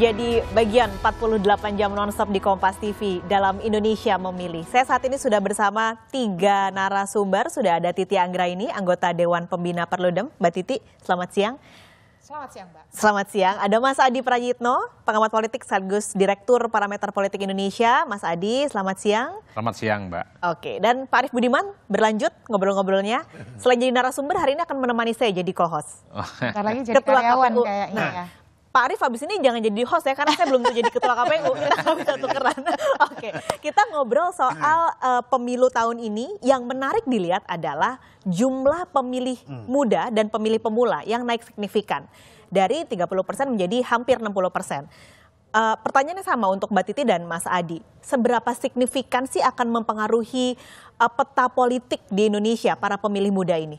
Jadi bagian 48 jam nonstop di Kompas TV dalam Indonesia memilih. Saya saat ini sudah bersama tiga narasumber. Sudah ada Titi Anggra ini anggota Dewan Pembina Perludem. Mbak Titi, selamat siang. Selamat siang, Mbak. Selamat siang. Ada Mas Adi Prayitno, pengamat politik sekaligus Direktur Parameter Politik Indonesia. Mas Adi, selamat siang. Selamat siang, Mbak. Oke, dan Pak Arief Budiman berlanjut ngobrol-ngobrolnya. Selain jadi narasumber, hari ini akan menemani saya jadi co-host. Oh. lagi jadi Ketua karyawan KPU. kayaknya nah, ya. Pak Arief habis ini jangan jadi host ya karena saya belum jadi ketua KPU kita nggak bisa tukeran. Oke, kita ngobrol soal uh, pemilu tahun ini yang menarik dilihat adalah jumlah pemilih hmm. muda dan pemilih pemula yang naik signifikan dari 30 persen menjadi hampir 60 persen. Uh, pertanyaannya sama untuk Mbak Titi dan Mas Adi. Seberapa signifikan sih akan mempengaruhi uh, peta politik di Indonesia para pemilih muda ini?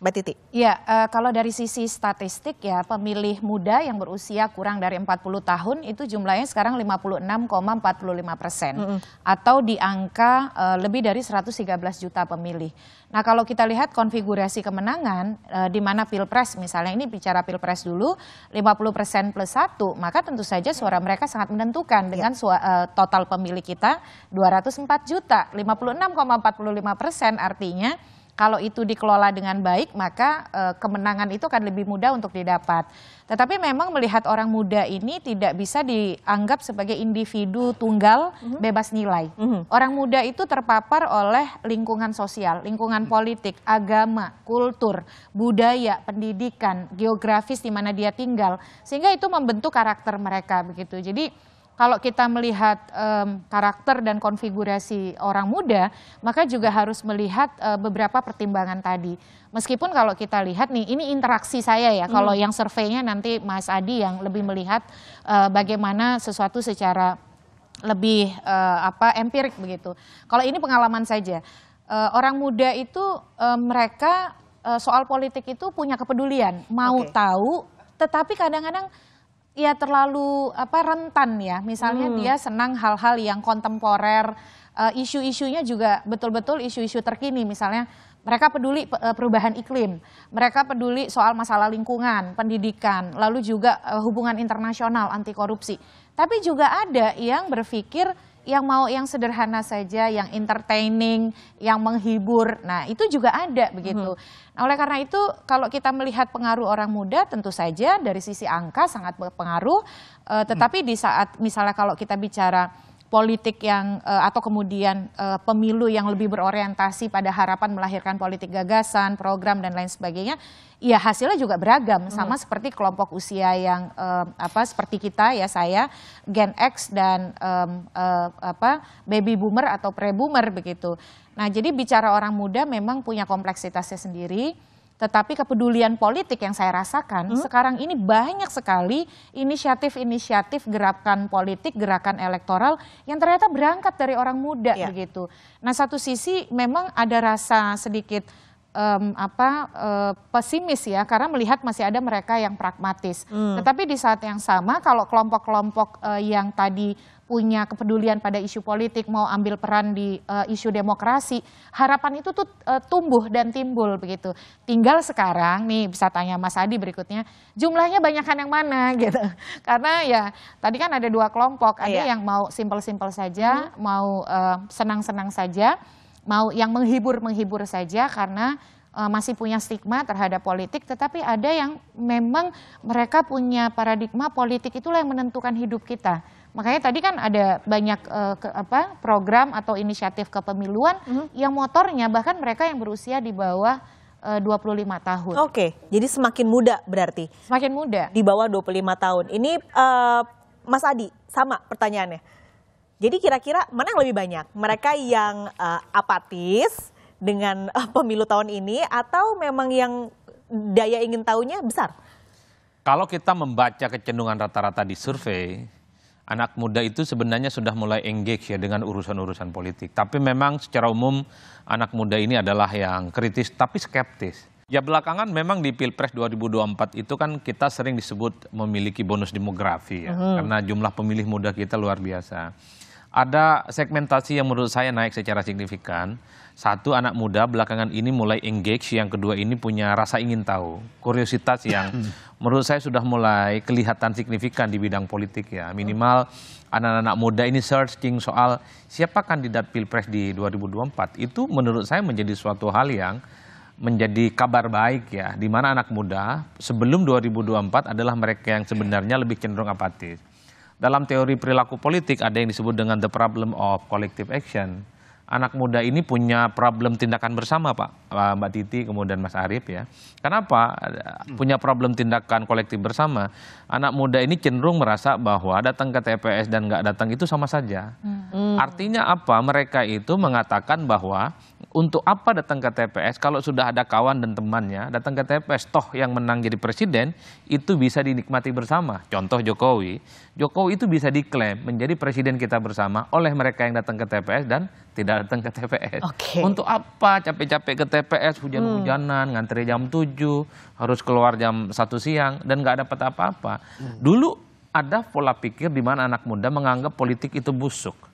Mbak Titi. Ya, uh, kalau dari sisi statistik ya pemilih muda yang berusia kurang dari 40 tahun itu jumlahnya sekarang 56,45 persen mm -hmm. atau di angka uh, lebih dari 113 juta pemilih. Nah kalau kita lihat konfigurasi kemenangan uh, di mana pilpres misalnya ini bicara pilpres dulu 50 persen plus satu maka tentu saja suara mereka sangat menentukan iya. dengan yeah. uh, total pemilih kita 204 juta 56,45 persen artinya kalau itu dikelola dengan baik, maka e, kemenangan itu akan lebih mudah untuk didapat. Tetapi memang melihat orang muda ini tidak bisa dianggap sebagai individu tunggal mm -hmm. bebas nilai. Mm -hmm. Orang muda itu terpapar oleh lingkungan sosial, lingkungan mhm. politik, agama, kultur, budaya, pendidikan, geografis di mana dia tinggal, sehingga itu membentuk karakter mereka begitu. Jadi kalau kita melihat um, karakter dan konfigurasi orang muda, maka juga harus melihat uh, beberapa pertimbangan tadi. Meskipun kalau kita lihat nih, ini interaksi saya ya. Hmm. Kalau yang surveinya nanti Mas Adi yang lebih melihat uh, bagaimana sesuatu secara lebih uh, apa empirik begitu. Kalau ini pengalaman saja. Uh, orang muda itu uh, mereka uh, soal politik itu punya kepedulian, mau okay. tahu, tetapi kadang-kadang ya terlalu apa rentan ya. Misalnya hmm. dia senang hal-hal yang kontemporer, uh, isu-isunya juga betul-betul isu-isu terkini misalnya mereka peduli eh, perubahan iklim, mereka peduli soal masalah lingkungan, pendidikan, lalu juga eh, hubungan internasional anti korupsi. Tapi juga ada yang berpikir yang mau yang sederhana saja, yang entertaining, yang menghibur. Nah, itu juga ada begitu. Hmm. Nah, oleh karena itu kalau kita melihat pengaruh orang muda tentu saja dari sisi angka sangat berpengaruh, Uh, tetapi hmm. di saat misalnya kalau kita bicara politik yang eh, atau kemudian eh, pemilu yang lebih berorientasi pada harapan melahirkan politik gagasan, program dan lain sebagainya, ya hasilnya juga beragam hmm. sama seperti kelompok usia yang eh, apa seperti kita ya saya Gen X dan um, uh, apa baby boomer atau pre boomer begitu. Nah, jadi bicara orang muda memang punya kompleksitasnya sendiri tetapi kepedulian politik yang saya rasakan hmm? sekarang ini banyak sekali inisiatif-inisiatif gerakan politik, gerakan elektoral yang ternyata berangkat dari orang muda ya. begitu. Nah satu sisi memang ada rasa sedikit um, apa uh, pesimis ya karena melihat masih ada mereka yang pragmatis. Hmm. Tetapi di saat yang sama kalau kelompok-kelompok uh, yang tadi punya kepedulian pada isu politik mau ambil peran di uh, isu demokrasi, harapan itu tuh uh, tumbuh dan timbul begitu. Tinggal sekarang nih bisa tanya Mas Adi berikutnya, jumlahnya banyakkan yang mana gitu. Karena ya tadi kan ada dua kelompok, ada iya. yang mau simpel-simpel saja, hmm. mau senang-senang uh, senang -senang saja mau yang menghibur-menghibur saja karena e, masih punya stigma terhadap politik, tetapi ada yang memang mereka punya paradigma politik itulah yang menentukan hidup kita. Makanya tadi kan ada banyak uh, ke, apa program atau inisiatif kepemiluan mm -hmm. yang motornya bahkan mereka yang berusia di bawah eh, puluh 25 tahun. Oke, okay. jadi semakin muda berarti. Semakin muda. Di bawah 25 tahun. Ini uh, Mas Adi sama pertanyaannya jadi kira-kira mana yang lebih banyak? Mereka yang uh, apatis dengan uh, pemilu tahun ini atau memang yang daya ingin tahunya besar? Kalau kita membaca kecenderungan rata-rata di survei, anak muda itu sebenarnya sudah mulai engage ya dengan urusan-urusan politik. Tapi memang secara umum anak muda ini adalah yang kritis tapi skeptis. Ya belakangan memang di Pilpres 2024 itu kan kita sering disebut memiliki bonus demografi ya. Mm Karena jumlah pemilih muda kita luar biasa ada segmentasi yang menurut saya naik secara signifikan. Satu anak muda belakangan ini mulai engage, yang kedua ini punya rasa ingin tahu, kuriositas yang menurut saya sudah mulai kelihatan signifikan di bidang politik ya. Minimal anak-anak muda ini searching soal siapa kandidat Pilpres di 2024 itu menurut saya menjadi suatu hal yang menjadi kabar baik ya Dimana anak muda sebelum 2024 adalah mereka yang sebenarnya lebih cenderung apatis dalam teori perilaku politik ada yang disebut dengan the problem of collective action. Anak muda ini punya problem tindakan bersama, Pak Mbak Titi, kemudian Mas Arief ya. Kenapa hmm. punya problem tindakan kolektif bersama? Anak muda ini cenderung merasa bahwa datang ke TPS dan nggak datang itu sama saja. Hmm. Artinya apa? Mereka itu mengatakan bahwa untuk apa datang ke TPS kalau sudah ada kawan dan temannya datang ke TPS toh yang menang jadi presiden itu bisa dinikmati bersama. Contoh Jokowi Jokowi itu bisa diklaim menjadi presiden kita bersama oleh mereka yang datang ke TPS dan tidak datang ke TPS. Okay. Untuk apa capek-capek ke TPS hujan-hujanan, hmm. ngantri jam 7, harus keluar jam 1 siang dan nggak dapat apa-apa. Hmm. Dulu ada pola pikir di mana anak muda menganggap politik itu busuk.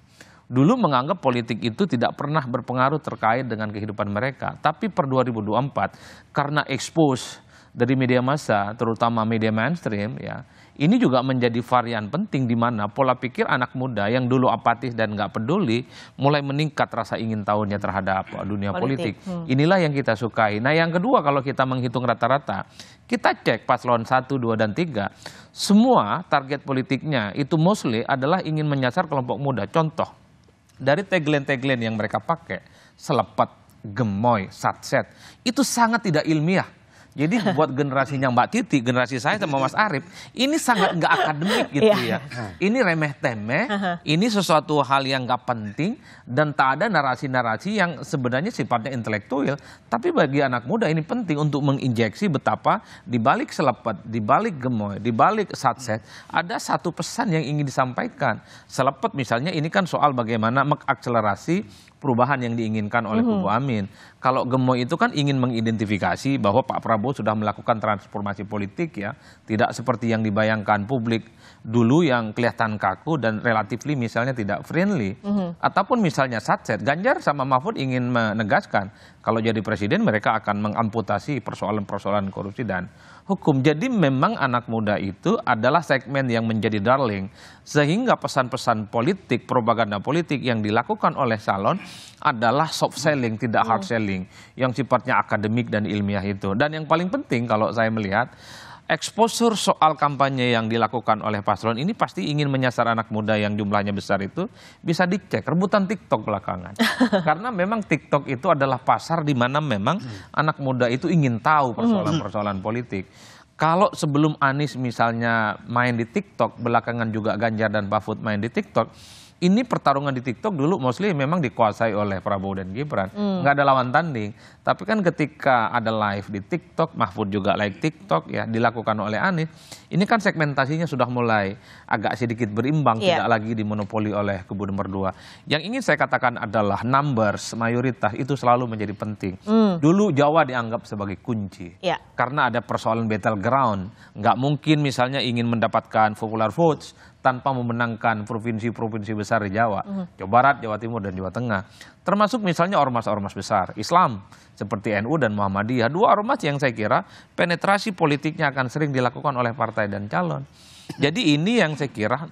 Dulu menganggap politik itu tidak pernah berpengaruh terkait dengan kehidupan mereka. Tapi per 2024 karena expose dari media massa, terutama media mainstream ya, ini juga menjadi varian penting di mana pola pikir anak muda yang dulu apatis dan nggak peduli mulai meningkat rasa ingin tahunya terhadap dunia politik. politik. Hmm. Inilah yang kita sukai. Nah, yang kedua kalau kita menghitung rata-rata, kita cek paslon 1, 2 dan 3, semua target politiknya itu mostly adalah ingin menyasar kelompok muda. Contoh dari tagline-tagline yang mereka pakai, selepet, gemoy, satset, itu sangat tidak ilmiah jadi buat generasinya Mbak Titi, generasi saya sama Mas Arief, ini sangat nggak akademik gitu iya. ya. Ini remeh temeh, ini sesuatu hal yang nggak penting dan tak ada narasi-narasi yang sebenarnya sifatnya intelektual, tapi bagi anak muda ini penting untuk menginjeksi betapa di balik selepet, di balik gemoy, di balik satset ada satu pesan yang ingin disampaikan. Selepet misalnya ini kan soal bagaimana mengakselerasi perubahan yang diinginkan oleh mm -hmm. Amin. Kalau gemoy itu kan ingin mengidentifikasi bahwa Pak Prabowo Prabowo sudah melakukan transformasi politik ya, tidak seperti yang dibayangkan publik dulu yang kelihatan kaku dan relatif misalnya tidak friendly, mm -hmm. ataupun misalnya satset. Ganjar sama Mahfud ingin menegaskan kalau jadi presiden mereka akan mengamputasi persoalan-persoalan korupsi dan hukum. Jadi memang anak muda itu adalah segmen yang menjadi darling. Sehingga pesan-pesan politik, propaganda politik yang dilakukan oleh salon adalah soft selling, tidak hard iya. selling. Yang sifatnya akademik dan ilmiah itu. Dan yang paling penting kalau saya melihat exposure soal kampanye yang dilakukan oleh paslon ini pasti ingin menyasar anak muda yang jumlahnya besar itu bisa dicek rebutan TikTok belakangan. Karena memang TikTok itu adalah pasar di mana memang hmm. anak muda itu ingin tahu hmm. persoalan-persoalan politik. Kalau sebelum Anies misalnya main di TikTok, belakangan juga Ganjar dan Fud main di TikTok, ini pertarungan di TikTok dulu mostly memang dikuasai oleh Prabowo dan Gibran. Hmm. Nggak ada lawan tanding. Tapi kan ketika ada live di TikTok, Mahfud juga like TikTok ya, dilakukan oleh Anies. Ini kan segmentasinya sudah mulai agak sedikit berimbang, yeah. tidak lagi dimonopoli oleh kubu nomor dua. Yang ingin saya katakan adalah numbers, mayoritas itu selalu menjadi penting. Hmm. Dulu Jawa dianggap sebagai kunci. Yeah. Karena ada persoalan battleground. Nggak mungkin misalnya ingin mendapatkan popular votes, tanpa memenangkan provinsi-provinsi besar di Jawa, mm-hmm. Jawa Barat, Jawa Timur, dan Jawa Tengah. Termasuk misalnya ormas-ormas besar Islam seperti NU dan Muhammadiyah, dua ormas yang saya kira penetrasi politiknya akan sering dilakukan oleh partai dan calon. Jadi ini yang saya kira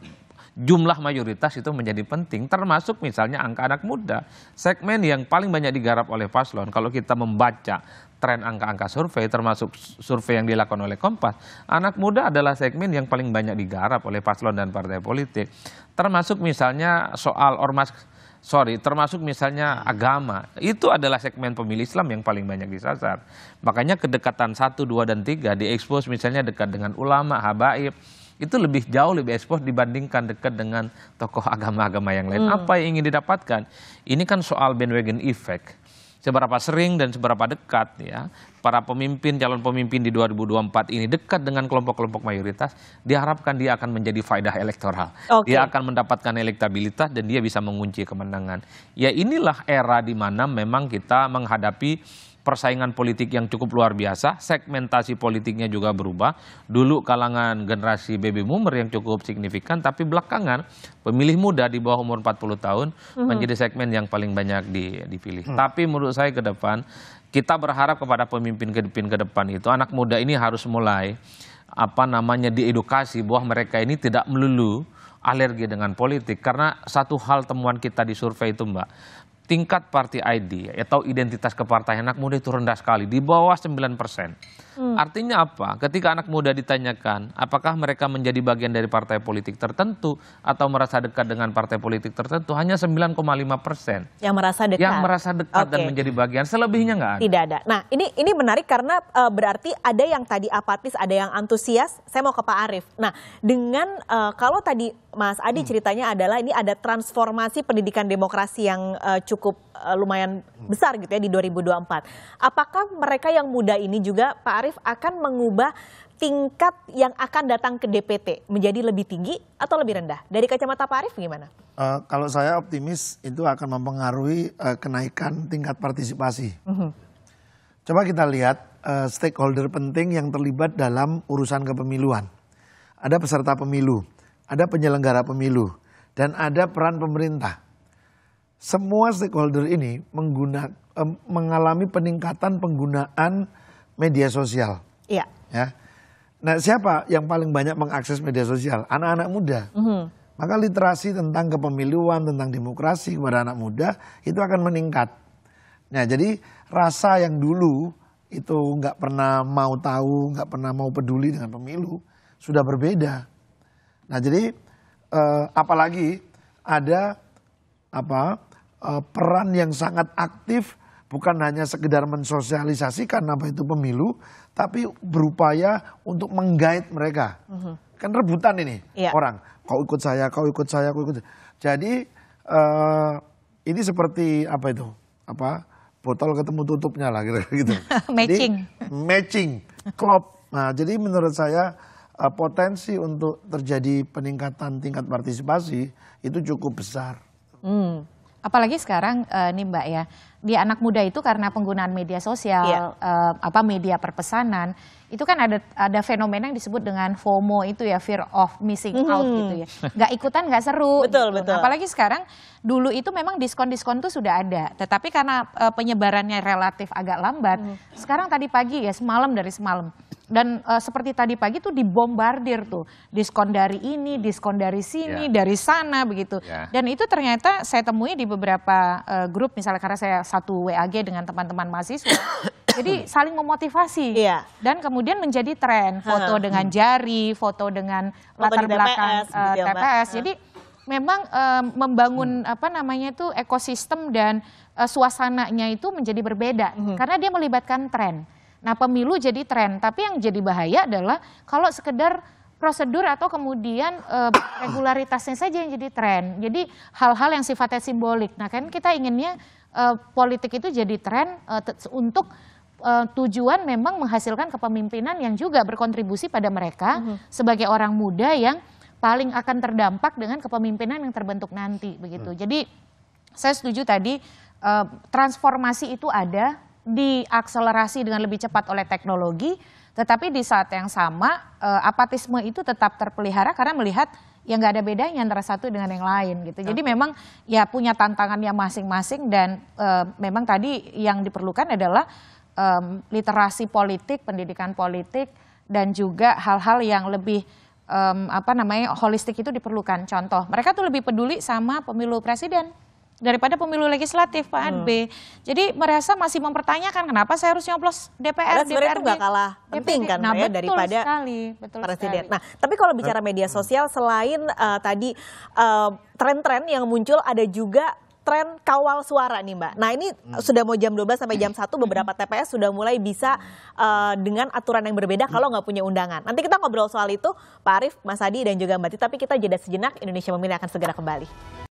jumlah mayoritas itu menjadi penting termasuk misalnya angka anak muda segmen yang paling banyak digarap oleh paslon kalau kita membaca tren angka-angka survei termasuk survei yang dilakukan oleh Kompas anak muda adalah segmen yang paling banyak digarap oleh paslon dan partai politik termasuk misalnya soal ormas sorry, termasuk misalnya agama, itu adalah segmen pemilih Islam yang paling banyak disasar. Makanya kedekatan 1, 2, dan 3 diekspos misalnya dekat dengan ulama, habaib, itu lebih jauh lebih ekspos dibandingkan dekat dengan tokoh agama-agama yang lain. Hmm. Apa yang ingin didapatkan? Ini kan soal bandwagon effect. Seberapa sering dan seberapa dekat ya para pemimpin calon pemimpin di 2024 ini dekat dengan kelompok-kelompok mayoritas, diharapkan dia akan menjadi faedah elektoral. Okay. Dia akan mendapatkan elektabilitas dan dia bisa mengunci kemenangan. Ya inilah era di mana memang kita menghadapi persaingan politik yang cukup luar biasa, segmentasi politiknya juga berubah. Dulu kalangan generasi baby boomer yang cukup signifikan, tapi belakangan pemilih muda di bawah umur 40 tahun hmm menjadi segmen yang paling banyak dipilih. Mm. Tapi menurut saya ke depan kita berharap kepada pemimpin-pemimpin ke depan itu anak muda ini harus mulai apa namanya diedukasi bahwa mereka ini tidak melulu alergi dengan politik karena satu hal temuan kita di survei itu Mbak tingkat party ID atau identitas kepartaian anak muda itu rendah sekali di bawah sembilan persen Hmm. Artinya apa? Ketika anak muda ditanyakan apakah mereka menjadi bagian dari partai politik tertentu atau merasa dekat dengan partai politik tertentu, hanya 9,5 persen yang merasa dekat, yang merasa dekat okay. dan menjadi bagian. Selebihnya nggak ada. Tidak ada. Nah ini ini menarik karena uh, berarti ada yang tadi apatis, ada yang antusias. Saya mau ke Pak Arief. Nah dengan uh, kalau tadi Mas Adi hmm. ceritanya adalah ini ada transformasi pendidikan demokrasi yang uh, cukup uh, lumayan besar gitu ya di 2024. Apakah mereka yang muda ini juga Pak Arief Arief akan mengubah tingkat yang akan datang ke DPT menjadi lebih tinggi atau lebih rendah? Dari kacamata Pak Arief gimana? Uh, kalau saya optimis itu akan mempengaruhi uh, kenaikan tingkat partisipasi. Uh mhm. -huh. Coba kita lihat uh, stakeholder penting yang terlibat dalam urusan kepemiluan. Ada peserta pemilu, ada penyelenggara pemilu, dan ada peran pemerintah. Semua stakeholder ini mengguna, uh, mengalami peningkatan penggunaan media sosial. Iya. Ya. Nah, siapa yang paling banyak mengakses media sosial? Anak-anak muda. Mm -hmm. Maka literasi tentang kepemiluan, tentang demokrasi kepada anak muda itu akan meningkat. Nah, jadi rasa yang dulu itu nggak pernah mau tahu, nggak pernah mau peduli dengan pemilu sudah berbeda. Nah, jadi eh, apalagi ada apa eh, peran yang sangat aktif bukan hanya sekedar mensosialisasikan apa itu pemilu, tapi berupaya untuk menggait mereka. Mm-hmm. Kan rebutan ini yeah. orang, kau ikut saya, kau ikut saya, kau ikut. Saya. Jadi uh, ini seperti apa itu? Apa botol ketemu tutupnya lah gitu. gitu. matching. Jadi, matching, klop. Nah, jadi menurut saya uh, potensi untuk terjadi peningkatan tingkat partisipasi itu cukup besar. Hmm. Apalagi sekarang uh, nih Mbak ya di anak muda itu karena penggunaan media sosial, yeah. Iya. uh, apa media perpesanan, itu kan ada ada fenomena yang disebut dengan FOMO itu ya fear of missing mm out gitu ya. nggak ikutan nggak seru. betul gitu. betul. apalagi sekarang dulu itu memang diskon-diskon tuh sudah ada, tetapi karena uh, penyebarannya relatif agak lambat. Mm. Sekarang tadi pagi ya semalam dari semalam dan uh, seperti tadi pagi tuh dibombardir tuh diskon dari ini, diskon dari sini, yeah. dari sana begitu. Yeah. Dan itu ternyata saya temui di beberapa uh, grup misalnya karena saya satu WAG dengan teman-teman mahasiswa. Jadi saling memotivasi iya. dan kemudian menjadi tren foto -huh. dengan jari, foto dengan foto latar belakang TPS. Uh, gitu TPS. Ya, eh, Jadi memang uh, membangun hmm. apa namanya itu ekosistem dan uh, suasananya itu menjadi berbeda hmm. karena dia melibatkan tren. Nah, pemilu jadi tren, tapi yang jadi bahaya adalah kalau sekedar prosedur atau kemudian uh, regularitasnya saja yang jadi tren. Jadi hal-hal yang sifatnya simbolik. Nah, kan kita inginnya uh, politik itu jadi tren uh, untuk uh, tujuan memang menghasilkan kepemimpinan yang juga berkontribusi pada mereka uh mhm. -huh. sebagai orang muda yang paling akan terdampak dengan kepemimpinan yang terbentuk nanti begitu. Hmm. Jadi saya setuju tadi uh, transformasi itu ada diakselerasi dengan lebih cepat oleh teknologi, tetapi di saat yang sama apatisme itu tetap terpelihara karena melihat yang nggak ada bedanya antara satu dengan yang lain gitu. Jadi okay. memang ya punya tantangannya masing-masing dan uh, memang tadi yang diperlukan adalah um, literasi politik, pendidikan politik dan juga hal-hal yang lebih um, apa namanya holistik itu diperlukan. Contoh, mereka tuh lebih peduli sama pemilu presiden daripada pemilu legislatif Pak hmm. B. Jadi merasa masih mempertanyakan kenapa saya harus nyoblos DPR. Karena DPR itu nggak kalah penting kan nah, ya, betul daripada sekali, betul presiden. Sekali. Nah tapi kalau bicara nah, media hmm. sosial selain uh, tadi tren eh, tren-tren yang muncul ada juga tren kawal suara nih Mbak. Nah ini hmm. sudah mau jam 12 sampai jam 1 hmm. beberapa TPS sudah mulai bisa uh, dengan aturan yang berbeda kalau nggak punya undangan. Nanti kita ngobrol soal itu Pak Arief, Mas Adi dan juga Mbak Tapi kita jeda sejenak, Indonesia Memilih akan segera kembali.